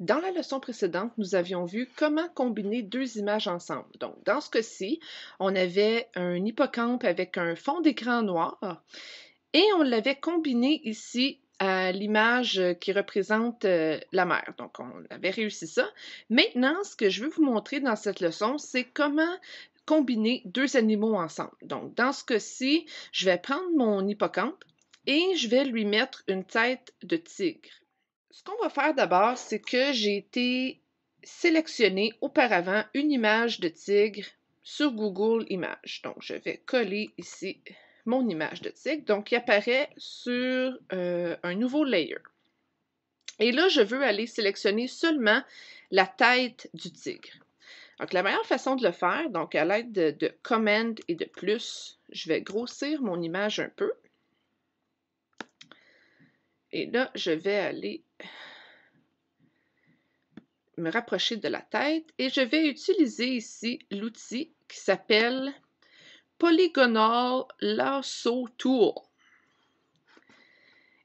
Dans la leçon précédente, nous avions vu comment combiner deux images ensemble. Donc, dans ce cas-ci, on avait un hippocampe avec un fond d'écran noir et on l'avait combiné ici à l'image qui représente euh, la mer. Donc, on avait réussi ça. Maintenant, ce que je veux vous montrer dans cette leçon, c'est comment combiner deux animaux ensemble. Donc, dans ce cas-ci, je vais prendre mon hippocampe et je vais lui mettre une tête de tigre. Ce qu'on va faire d'abord, c'est que j'ai été sélectionner auparavant une image de tigre sur Google Images. Donc, je vais coller ici mon image de tigre. Donc, il apparaît sur euh, un nouveau layer. Et là, je veux aller sélectionner seulement la tête du tigre. Donc, la meilleure façon de le faire, donc à l'aide de, de Command et de plus, je vais grossir mon image un peu. Et là, je vais aller me rapprocher de la tête et je vais utiliser ici l'outil qui s'appelle Polygonal Lasso Tool.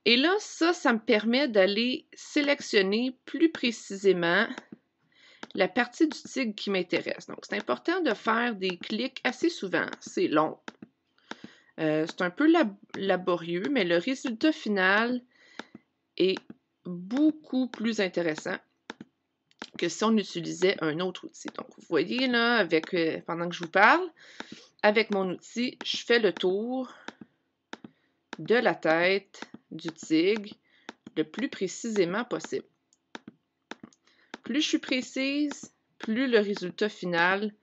Et là, ça, ça me permet d'aller sélectionner plus précisément la partie du tigre qui m'intéresse. Donc, c'est important de faire des clics assez souvent. C'est long. Euh, c'est un peu laborieux, mais le résultat final est beaucoup plus intéressant que si on utilisait un autre outil. Donc, vous voyez là, euh, pendant que je vous parle, avec mon outil, je fais le tour de la tête du tigre le plus précisément possible. Plus je suis précise, plus le résultat final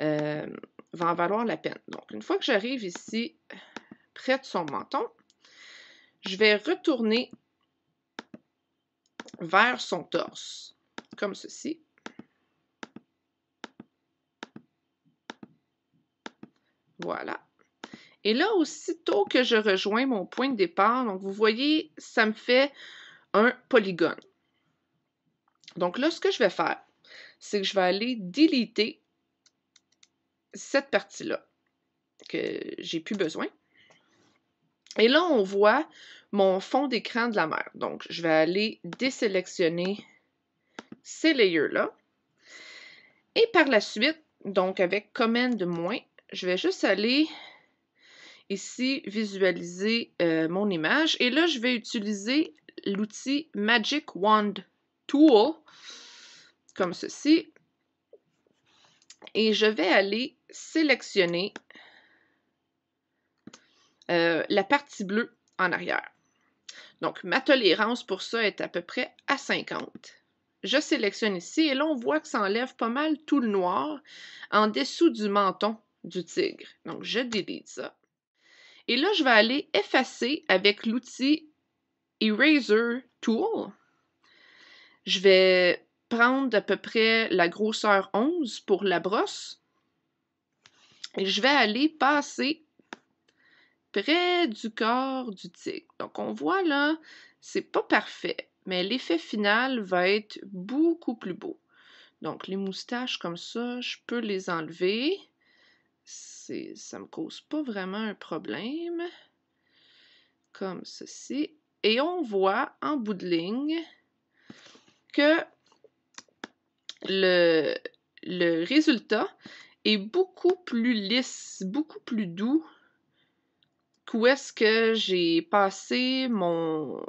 euh, va en valoir la peine. Donc, une fois que j'arrive ici, près de son menton, je vais retourner vers son torse comme ceci. Voilà. Et là, aussitôt que je rejoins mon point de départ, donc vous voyez, ça me fait un polygone. Donc là, ce que je vais faire, c'est que je vais aller déliter cette partie-là que j'ai plus besoin. Et là, on voit mon fond d'écran de la mer. Donc, je vais aller désélectionner ces layers-là. Et par la suite, donc avec Command de moins, je vais juste aller ici visualiser euh, mon image. Et là, je vais utiliser l'outil Magic Wand Tool, comme ceci. Et je vais aller sélectionner euh, la partie bleue en arrière. Donc, ma tolérance pour ça est à peu près à 50. Je sélectionne ici et là, on voit que ça enlève pas mal tout le noir en dessous du menton du tigre. Donc, je délite ça. Et là, je vais aller effacer avec l'outil Eraser Tool. Je vais prendre à peu près la grosseur 11 pour la brosse. Et je vais aller passer près du corps du tigre. Donc, on voit là, c'est pas parfait mais l'effet final va être beaucoup plus beau. Donc, les moustaches comme ça, je peux les enlever. Ça me cause pas vraiment un problème. Comme ceci. Et on voit en bout de ligne que le, le résultat est beaucoup plus lisse, beaucoup plus doux qu'où est-ce que j'ai passé mon,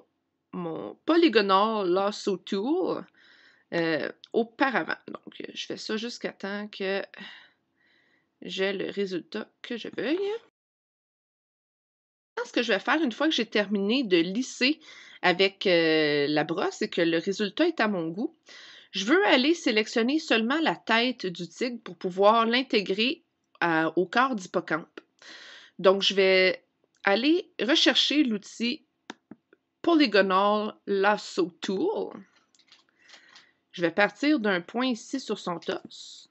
mon polygonal lasso tool euh, auparavant. Donc, je fais ça jusqu'à temps que j'ai le résultat que je veuille. Ce que je vais faire une fois que j'ai terminé de lisser avec euh, la brosse et que le résultat est à mon goût, je veux aller sélectionner seulement la tête du tigre pour pouvoir l'intégrer euh, au corps d'hippocampe. Donc, je vais aller rechercher l'outil Polygonal Lasso Tool. Je vais partir d'un point ici sur son torse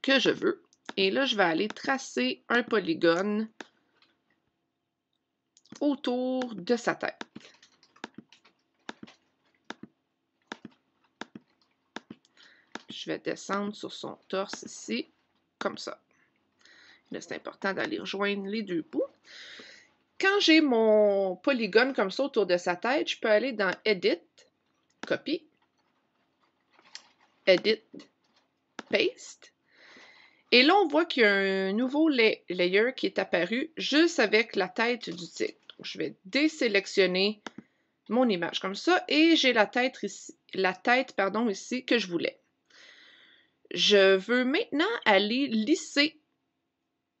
que je veux. Et là, je vais aller tracer un polygone autour de sa tête. Je vais descendre sur son torse ici, comme ça. Là, c'est important d'aller rejoindre les deux bouts quand j'ai mon polygone comme ça autour de sa tête, je peux aller dans Edit, Copy, Edit, Paste. Et là, on voit qu'il y a un nouveau layer qui est apparu juste avec la tête du titre. je vais désélectionner mon image comme ça et j'ai la tête ici, la tête, pardon, ici que je voulais. Je veux maintenant aller lisser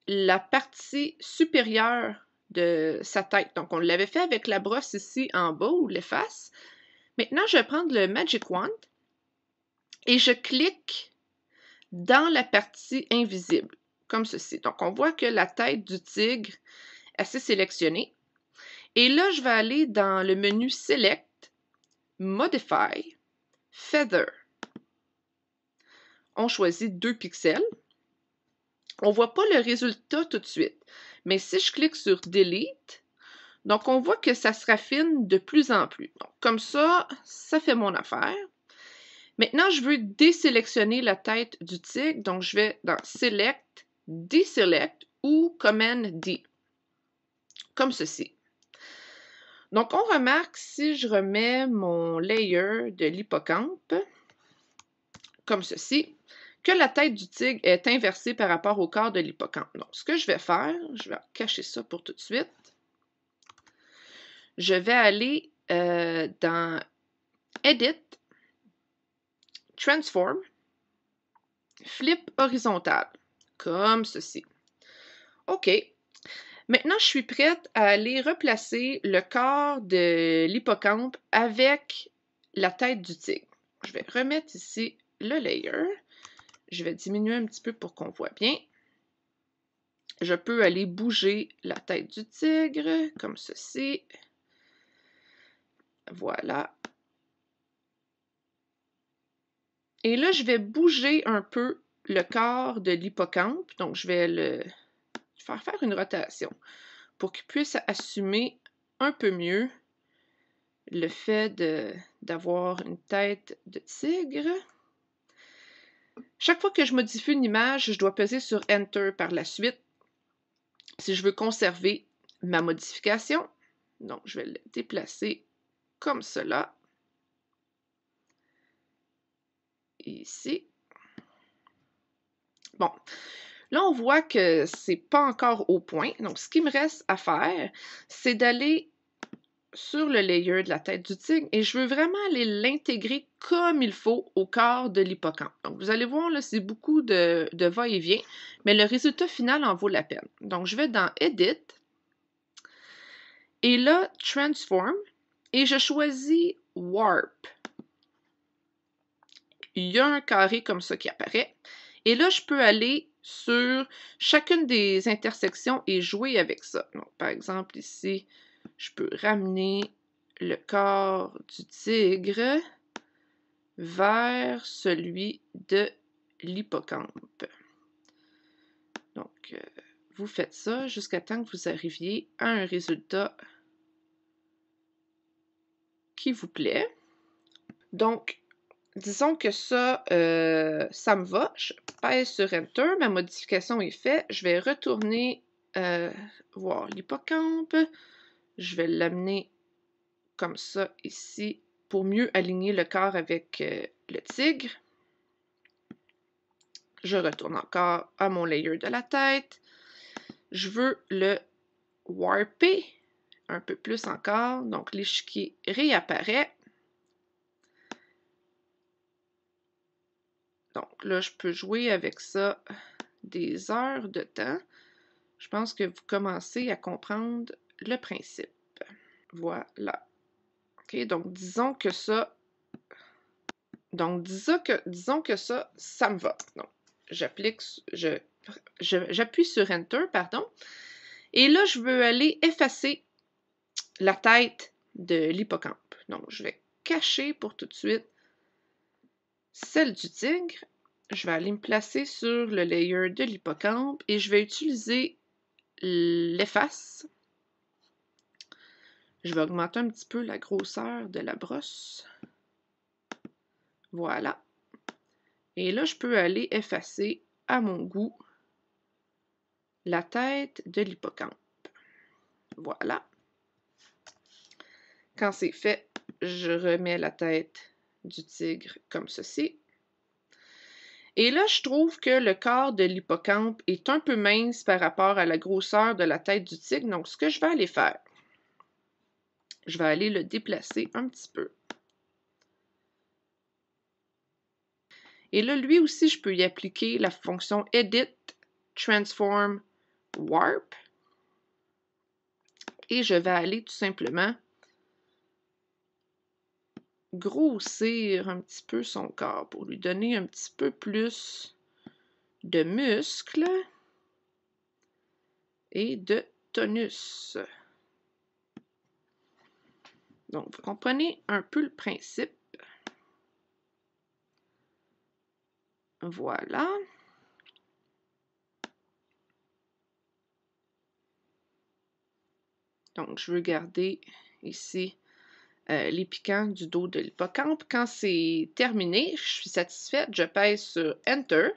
la partie supérieure de sa tête. Donc, on l'avait fait avec la brosse ici en bas ou faces. Maintenant, je vais prendre le Magic Wand et je clique dans la partie invisible, comme ceci. Donc, on voit que la tête du tigre est assez sélectionnée. Et là, je vais aller dans le menu Select, Modify, Feather. On choisit deux pixels. On ne voit pas le résultat tout de suite. Mais si je clique sur Delete, donc on voit que ça se raffine de plus en plus. Donc, comme ça, ça fait mon affaire. Maintenant, je veux désélectionner la tête du tigre. Donc, je vais dans Select, Deselect ou Command D. Comme ceci. Donc, on remarque si je remets mon layer de l'hippocampe, comme ceci, que la tête du tigre est inversée par rapport au corps de l'hippocampe. Donc, ce que je vais faire, je vais cacher ça pour tout de suite. Je vais aller euh, dans Edit, Transform, Flip horizontal, comme ceci. OK. Maintenant, je suis prête à aller replacer le corps de l'hippocampe avec la tête du tigre. Je vais remettre ici le layer. Je vais diminuer un petit peu pour qu'on voit bien. Je peux aller bouger la tête du tigre, comme ceci. Voilà. Et là, je vais bouger un peu le corps de l'hippocampe. Donc, je vais le faire faire une rotation pour qu'il puisse assumer un peu mieux le fait d'avoir une tête de tigre. Chaque fois que je modifie une image, je dois peser sur Enter par la suite si je veux conserver ma modification. Donc, je vais le déplacer comme cela. Ici. Bon. Là, on voit que n'est pas encore au point. Donc, ce qui me reste à faire, c'est d'aller sur le layer de la tête du tigre et je veux vraiment aller l'intégrer comme il faut au corps de l'hippocampe. Donc, vous allez voir, là, c'est beaucoup de, de va-et-vient, mais le résultat final en vaut la peine. Donc, je vais dans Edit et là, Transform et je choisis Warp. Il y a un carré comme ça qui apparaît. Et là, je peux aller sur chacune des intersections et jouer avec ça. Donc, par exemple, ici, je peux ramener le corps du tigre vers celui de l'hippocampe. Donc, euh, vous faites ça jusqu'à temps que vous arriviez à un résultat qui vous plaît. Donc, disons que ça, euh, ça me va. Je pèse sur Enter, ma modification est faite. Je vais retourner euh, voir l'hippocampe. Je vais l'amener comme ça ici pour mieux aligner le corps avec euh, le tigre. Je retourne encore à mon layer de la tête. Je veux le warper un peu plus encore. Donc l'échiquier réapparaît. Donc là, je peux jouer avec ça des heures de temps. Je pense que vous commencez à comprendre le principe. Voilà. OK, donc disons que ça... Donc disons que, disons que ça, ça me va. Donc j'applique, je, j'appuie sur Enter, pardon. Et là, je veux aller effacer la tête de l'hippocampe. Donc je vais cacher pour tout de suite celle du tigre. Je vais aller me placer sur le layer de l'hippocampe et je vais utiliser l'efface je vais augmenter un petit peu la grosseur de la brosse. Voilà. Et là, je peux aller effacer à mon goût la tête de l'hippocampe. Voilà. Quand c'est fait, je remets la tête du tigre comme ceci. Et là, je trouve que le corps de l'hippocampe est un peu mince par rapport à la grosseur de la tête du tigre. Donc, ce que je vais aller faire, je vais aller le déplacer un petit peu. Et là, lui aussi, je peux y appliquer la fonction Edit, Transform, Warp. Et je vais aller tout simplement grossir un petit peu son corps pour lui donner un petit peu plus de muscles et de tonus. Donc, vous comprenez un peu le principe. Voilà. Donc, je veux garder ici euh, les piquants du dos de l'hippocampe. Quand c'est terminé, je suis satisfaite, je pèse sur Enter.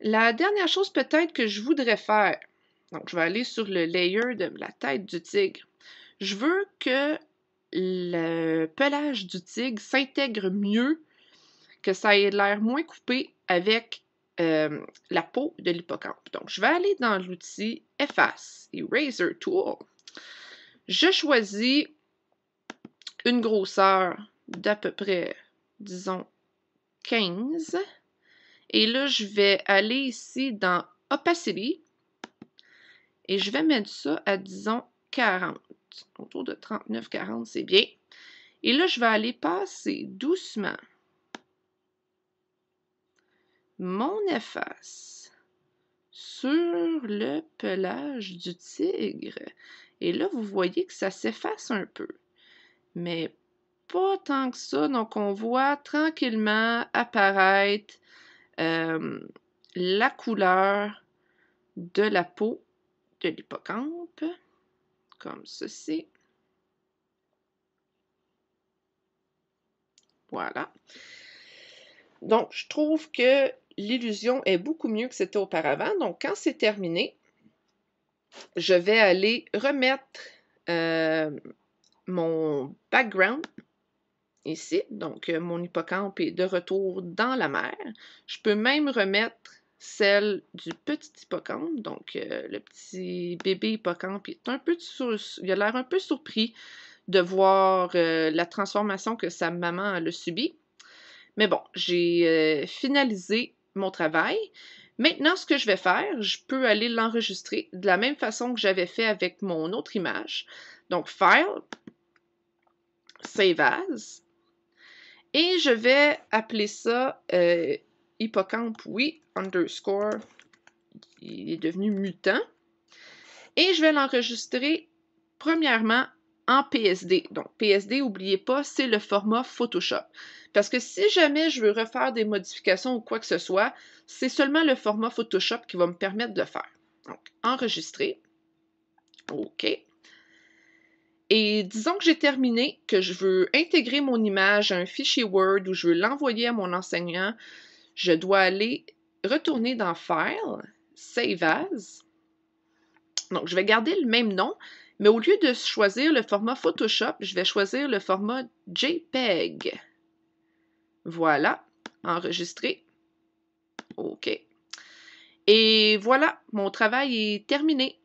La dernière chose peut-être que je voudrais faire, donc je vais aller sur le layer de la tête du tigre. Je veux que le pelage du tigre s'intègre mieux, que ça ait l'air moins coupé avec euh, la peau de l'hippocampe. Donc, je vais aller dans l'outil Efface, Eraser Tool. Je choisis une grosseur d'à peu près, disons, 15. Et là, je vais aller ici dans Opacity et je vais mettre ça à, disons, 40 autour de 39,40, c'est bien. Et là, je vais aller passer doucement mon efface sur le pelage du tigre. Et là, vous voyez que ça s'efface un peu, mais pas tant que ça. Donc, on voit tranquillement apparaître euh, la couleur de la peau de l'hippocampe comme ceci. Voilà. Donc, je trouve que l'illusion est beaucoup mieux que c'était auparavant. Donc, quand c'est terminé, je vais aller remettre euh, mon background ici. Donc, euh, mon hippocampe est de retour dans la mer. Je peux même remettre celle du petit hippocampe. Donc, euh, le petit bébé hippocampe il est un peu il a l'air un peu surpris de voir euh, la transformation que sa maman a subie. Mais bon, j'ai euh, finalisé mon travail. Maintenant, ce que je vais faire, je peux aller l'enregistrer de la même façon que j'avais fait avec mon autre image. Donc, File, Save As. Et je vais appeler ça Hippocampe, oui, underscore, il est devenu mutant. Et je vais l'enregistrer premièrement en PSD. Donc, PSD, n'oubliez pas, c'est le format Photoshop. Parce que si jamais je veux refaire des modifications ou quoi que ce soit, c'est seulement le format Photoshop qui va me permettre de le faire. Donc, enregistrer. OK. Et disons que j'ai terminé, que je veux intégrer mon image à un fichier Word ou je veux l'envoyer à mon enseignant je dois aller retourner dans File, Save As. Donc, je vais garder le même nom, mais au lieu de choisir le format Photoshop, je vais choisir le format JPEG. Voilà, enregistrer. OK. Et voilà, mon travail est terminé.